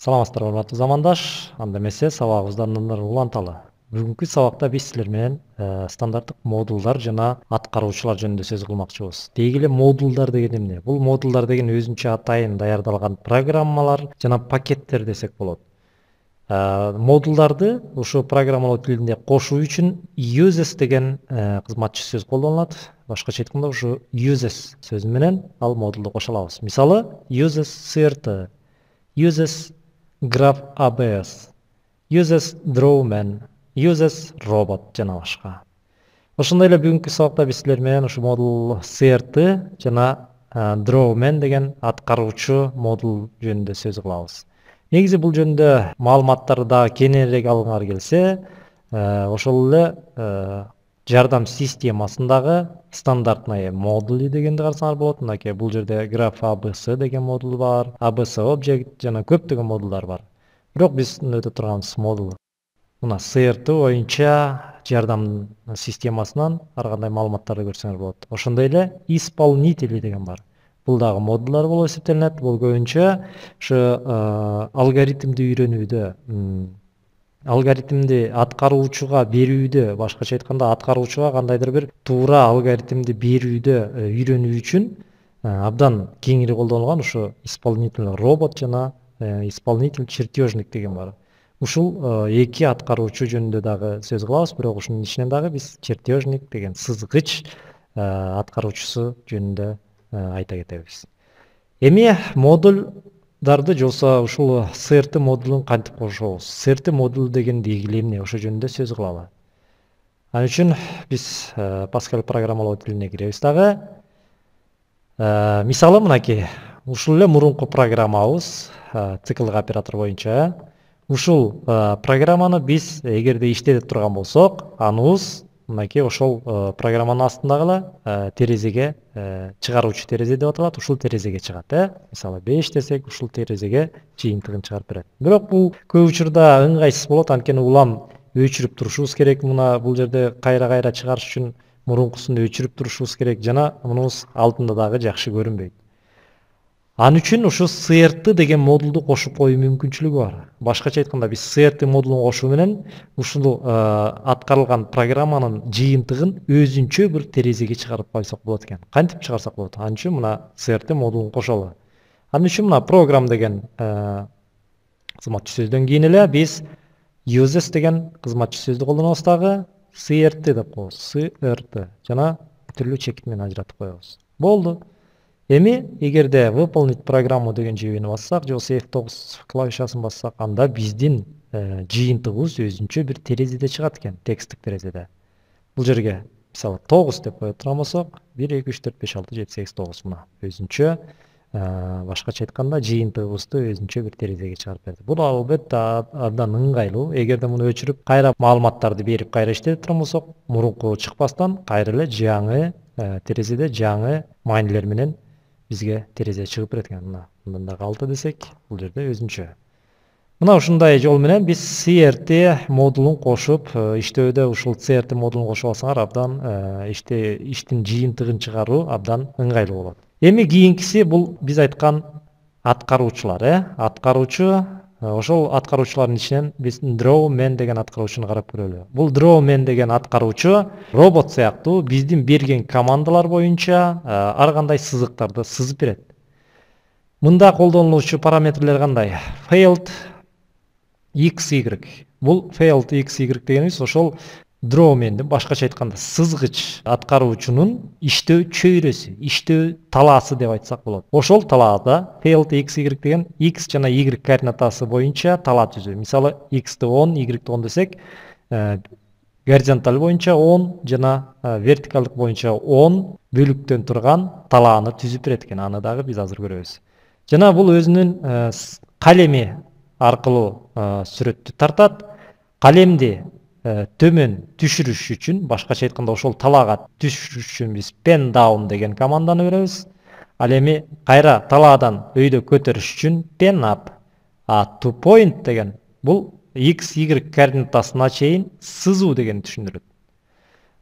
саламатсыздар урматтуу замандаш анда эмесе ары уланталы бүгүнкү сабакта биз силер менен ә, стандарттык модулдар жана аткаруучулар жөнүндө сөз кылмакчыбыз деги эле модулдар деген эмне бул модулдар деген өзүнчө атайын даярдалган программалар жана пакеттер десек болот ә, модулдарды ушу программалоо тилинде кошуу үчүн uses деген кызматчы ә, сөз колдонулат башкача айтканда ушу uses сөзү менен ал модулду кошо алабыз мисалы uses crt uses Graph ABS uses Drawman uses Robot жана башка. Ошондой эле бүгүнкү сабакта биз силер менен ушу модул CRT жана Drawman деген аткаруучу модул жөнүндө сөз кылабыз. Негизи бул жөнүндө маалыматтарды дагы кененирээк алгыңар келсе, ошол эле жардам системасындағы стандартные модули дегенді қарасаңар болады мынакей бұл жерде граф абс деген модуль бар абс обжект, жана көптеген модульдар бар бірақ біз өтө тұрғанымыз модулы мына срт ойынша жардам системасынан кандай маалыматтарды көрсеңер болады ошондой эле исполнители деген бар бул дагы модулдар болуп эсептелинет бул көбүнчө ушу э, алгоритмди үйрөнүүдө алгоритмди аткаруучуга берүүдө башкача айтканда аткаруучуга кандайдыр бир туура алгоритмди берүүдө э, үйрөнүү үчүн э, абдан кеңири колдонулган ушу исполнительный робот жана э, исполнитель чертежник деген бар ушул эки аткаруучу жөнүндө дагы сөз кылабыз бирок ушунун ичинен дагы биз чертежник деген сызгыч аткаруучусу жөнүндө айта кетебиз эми модуль дарды жолса, ушул срт модулун кантип кошобуз срт модул деген дегиле эмне ошо жөнүндө сөз кылалы ал үчүн биз э, паскаль программалоо тилине киребиз дагы э, мисалы мынакей ушул эле мурунку программабыз э, циклдык оператор боюнча ушул программаны биз эгерде иштетип турган болсок аныбыз мінекей ошол э, программанын ла э, терезеге э, чыгаруучу терезе деп аталат ушул терезеге чыгат э мисалы беш десек ушул терезеге жыйынтыгын чыгарып берет бирок бул көп учурда ыңгайсыз болот анткени улам өчүрүп турушубуз керек мына бул жерде кайра кайра чыгарыш үчүн мурункусун өчүрүп турушубуз керек жана мунубуз алдында дагы жакшы көрүнбөйт ан үчүн ушул срт деген модулду кошуп коюу мүмкүнчүлүгү бар башкача айтканда биз срти модулун кошуу менен ушул э, аткарылган программанын жыйынтыгын өзүнчө бир терезеге чыгарып койсок болот экен кантип чыгарсак болот ал үчүн мына срти модулун кошолу ан үчүн мына програм деген э, кызматчы сөздөн кийин эле биз юес деген кызматчы сөздү колдонобуз дагы срт деп коебуз срт жана бүтүрлүү чекит менен ажыратып коебуз болду эми эгерде выполнить программу деген жүйөнү бассак же болбосо f тогуз клавишасын бассак анда биздин э, жыйынтыгыбыз өзүнчө бир терезеде чыгат экен тексттик терезеде бул жерге мисалы тогуз деп кое турган болсок бир эки үч төрт беш алты жети сегиз тогуз мына өзүнчө э, башкача айтканда жыйынтыгыбызды өзүнчө бир терезеге чыгарып берди бул албетте абдан ыңгайлуу эгерде муну өчүрүп кайра маалыматтарды берип кайра иштетип турган болсок мурунку чыкпастан кайра эле жаңы э, терезеде жаңы маанилер менен бізге терезе шығып береді екен мына мындағы алты десек бұл жерде өзінше мына ушундай жол менен биз crt модулун кошуп иштөөдө ушул crt модулун кошуп алсаңар абдан иште иштин жыйынтыгын чыгаруу абдан ыңгайлуу болот эми кийинкиси бул биз айткан аткаруучулар э аткаруучу Ә, ошол аткаруучулардын ичинен биз мен деген аткаруучуну карап көрөлү бул мен деген аткаруучу робот сыяктуу биздин берген командалар боюнча ә, ар кандай сызыктарды сызып берет мында колдонулуучу параметрлер кандай failed xy бул failed xy дегенибиз ошол дроменин башкача айтканда сызгыч аткаруучунун иштөө чөйрөсү иштөө талаасы деп айтсак болот ошол талаада плт x y деген x жана y координатасы боюнча талаа түзүү мисалы иксти он игректи он десек э, горизонталь боюнча он жана э, вертикалдык боюнча он бөлүктөн турган талааны түзүп берет экен аны дагы биз азыр көрөбүз жана бул өзүнүн э, калеми аркылуу сүрөттү тартат калемди Э, төмен түшүрүш үчүн башкача айтканда ошол талаага түшүрүш үчүн биз пен даун деген команданы беребиз ал эми кайра талаадан өйдө көтөрүш үчүн пен ап а to point деген бул x y координатасына чейин сызуу деген түшүндүрөт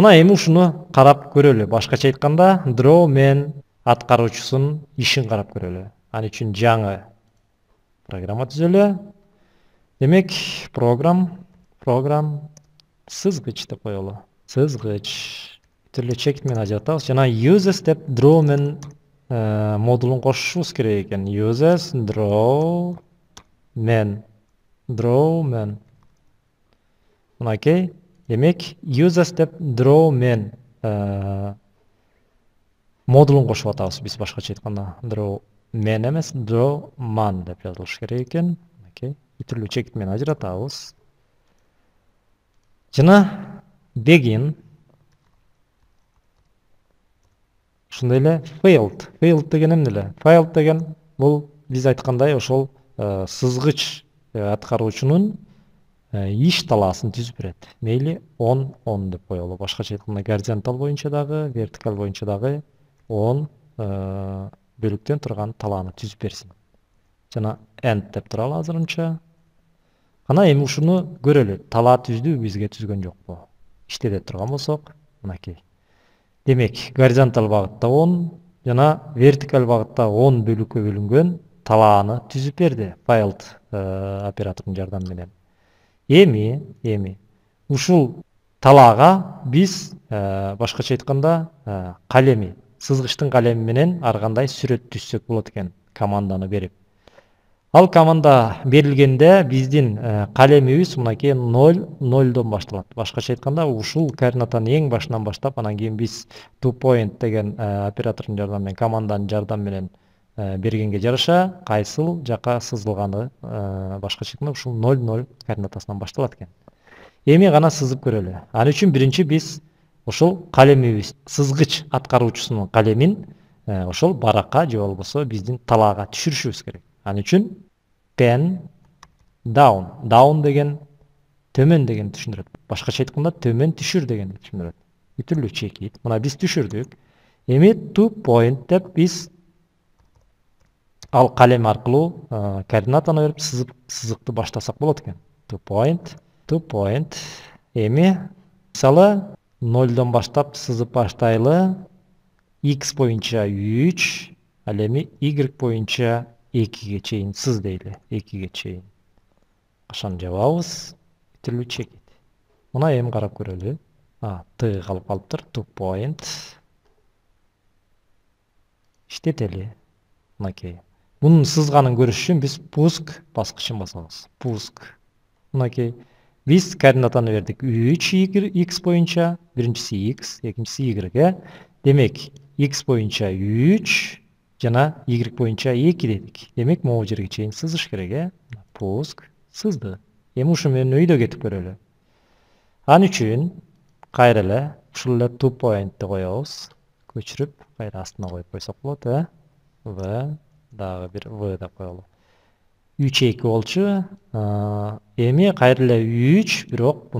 мына эми ушуну карап көрөлү башкача айтканда draw мен аткаруучусунун ишин карап көрөлү ал үчүн жаңы программа түзөлү демек программ программ деп коелу сызгыч Сызғыч. чек менен ажыратабыз жана uses деп draw менен модулун кошушубуз керек экен users draw мен draw мен мынакей демек uses деп draw мен модулун кошуп атабыз биз башкача айтканда draw мен эмес draw man деп жазылыш керек экен окей түрлүү чекит менен ажыратабыз жана деген, ушундай эле failed failed деген эмне эле failed деген бул биз айткандай ошол э, сызгыч э, аткаруучунун э, иш талаасын түзүп берет мейли он он деп коелу башкача айтканда горизонтал боюнча дагы вертикаль боюнча дагы он бөлүктөн турган талааны түзүп берсин жана end деп туралы азырынча мына эми ушуну көрөлү талаа түздү бизге түзгөн жокпу иштете турган болсок мынакей демек горизонталь багытта он жана вертикаль багытта он бөлүккө бөлүнгөн талааны түзүп берди файлд э, оператордун жардамы менен эми эми ушул талаага биз э, башкача айтканда э, калеми сызгычтын калеми менен ар кандай сүрөт түзсөк болот экен команданы берип ал команда берілгенде биздин калемибиз мынакей ноль нолдон башталат башкача айтканда ушул координатанын эң башынан баштап анан кийин биз ту point деген оператордун жардамы менен команданын жардамы менен бергенге жараша кайсыл жака сызылганы башкача айтканда ушул ноль ноль координатасынан башталат экен эми гана сызып көрөлү ал үчүн биринчи биз ушул калемибиз сызгыч аткаруучусунун калемин ошол баракка же болбосо биздин талаага түшүрүшүбүз керек ан үчүн ten down down деген төмен дегенди түшүндүрөт башкача айтканда төмен түшүр дегенди түшүндүрөт бүт чекит мына биз түшүрдүк эми to point деп биз ал калем аркылуу координатаны берип сызып сызыкты баштасак болот экен to point to point эми мисалы нолдон баштап сызып баштайлы x боюнча 3 ал эми y боюнча 2-ге чейін сыз дейлі 2-ге чейін қашан жабабыз түрлі чекет. Мұна эми карап көрөлү а т калып калыптыр 2 point иштетели мынакей мунун сызганын көрүш үчүн биз пуск баскычын басабыз пуск мынакей Біз координатаны бердик 3 x боюнча биринчиси x экинчиси y э демек x боюнча 3 жана y сызыш керек dedik пуск сызды chain ушу kerak a posk sızdı. ан uşumu nüyde getip göreli. An üçün qayrıla şulla tup pointte qoyağız. Köçürüp qayra astına qoyup qoysaq bolot В e? dağı bir v da qoyalım. 3 2 olçu. Emi qayrıla 3 birok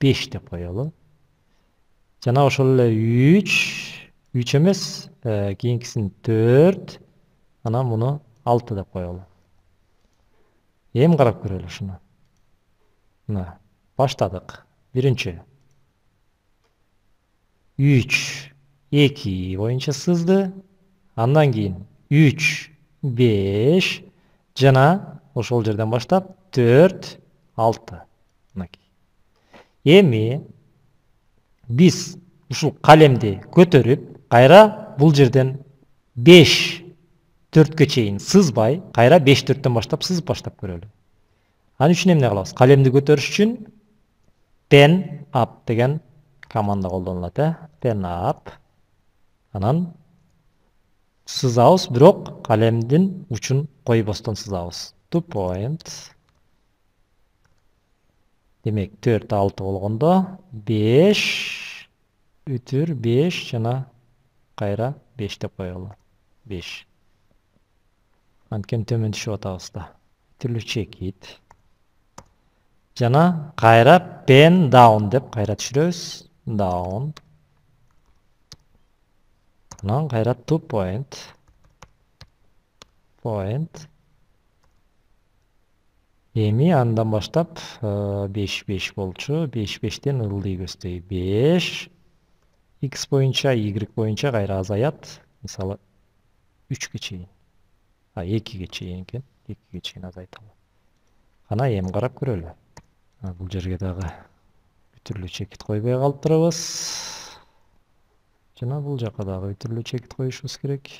беш 5 de жана ошол эле 3 3'ümüz e, keyingisini 4 ana bunu 6 deb qo'yaylik эми карап көрөлү шуну мына баштадык биринчи үч эки боюнча сызды андан кийин үч беш жана ошол жерден баштап төрт алты мынакей эми биз ушул калемди көтөрүп Qayra бұл жерден 5 төрткө чейин сызбай кайра 5 төрттөн баштап сызып баштап көрөлү ан үчүн эмне кылабыз калемди көтөрүш үчүн ten up деген команда колдонулат э ten up анан сызабыз бирок калемдин учун койбостон сызабыз two point демек төрт алты болгондо беш үтүр беш жана кайра беш деп коелу беш анткени төмөн түшүп атабыз да чекит жана кайра пен даун деп кайра түшүрөбүз дown анан кайра to point pont эми андан баштап э, беш беш болчу беш бештен ылдый көздөй беш икс боюнча игрек боюнча кайра азаят мисалы үчкө чейин а экиге чейин экен экиге чейин азайталы кана эми карап көрөлү бул жерге дагы үтүрлүү чекит койбой калыптырбыз жана бул жака дагы үтүрлүү чекит коюшубуз керек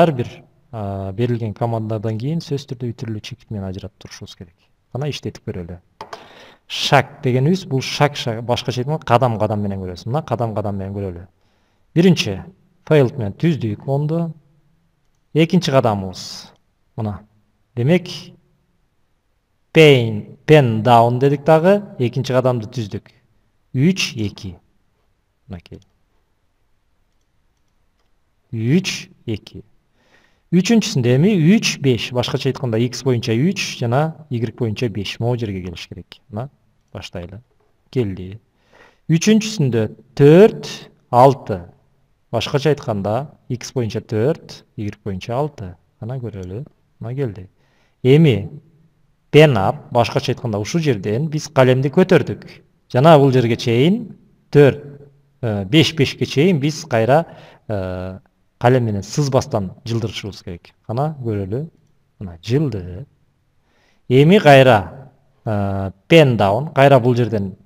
ар бир берилген командадан кийин сөзсүз түрдө үтүрлүү чекит менен ажыратып турушубуз керек кана иштетип көрөлү шаг дегеніміз бұл шаг шаг башкача айтканда кадам кадам менен көрөсүз мына кадам кадам менен көрөлү биринчи фейлд менен түздүк оңду экинчи кадамыбыз мына демек пейн пен даун дедик дагы экинчи кадамды түздүк үч эки мынакей үч эки үчүнчүсүндө эми үч беш башкача айтканда x боюнча үч жана y боюнча беш могул жерге келиш керек мына баштайлы келди үчүнчүсүндө төрт алты башкача айтканда x боюнча төрт y боюнча алты ана көрөлү мына келди эми пенап башкача айтканда ушул жерден биз калемди көтөрдүк жана бул жерге чейин төрт беш бешке чейин биз кайра калем менен сызбастан жылдырышыбыз керек ана көрөлү мына жылды эми кайра ә, пен даун қайра бұл жерден ә,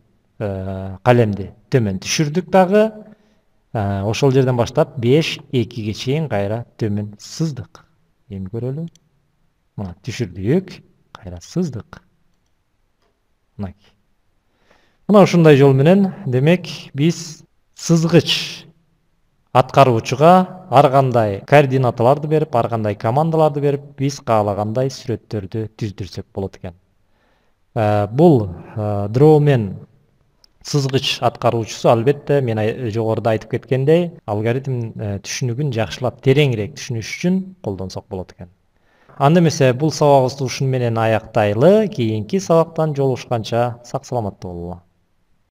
э, қалемді төмен түшірдік дағы э, ошол жерден баштап 5-2-ге чейин кайра төмөн сыздык эми көрөлү мына түшүрдүк кайра сыздык мынакей мына ушундай жол менен демек биз сызгыч аткаруучуга ар кандай координаталарды берип ар кандай командаларды берип биз каалагандай сүрөттөрдү түздүрсөк болот экен Э, бұл ә, дроумен сызғыш атқарушысы әлбетте мен жоғарыда айтып кеткендей алгоритм э, түшінігін жақшылап тереңірек түшүнүш үшін қолдансақ болады екен анда эмесе бұл сабагыбызды ушуну менен аяктайлы кийинки сабактан жолугушканча сак саламатта болула